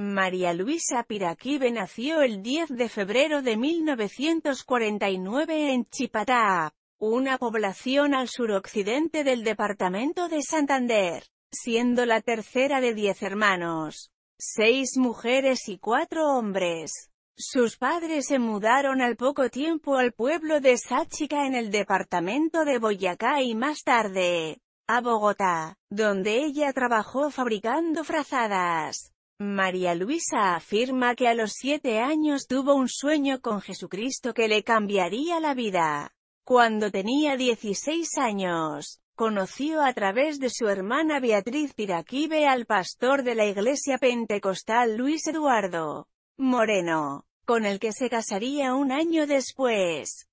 María Luisa Piraquive nació el 10 de febrero de 1949 en Chipatá, una población al suroccidente del departamento de Santander, siendo la tercera de diez hermanos, seis mujeres y cuatro hombres. Sus padres se mudaron al poco tiempo al pueblo de Sáchica en el departamento de Boyacá y más tarde, a Bogotá, donde ella trabajó fabricando frazadas. María Luisa afirma que a los siete años tuvo un sueño con Jesucristo que le cambiaría la vida. Cuando tenía dieciséis años, conoció a través de su hermana Beatriz Piraquive al pastor de la iglesia pentecostal Luis Eduardo Moreno, con el que se casaría un año después.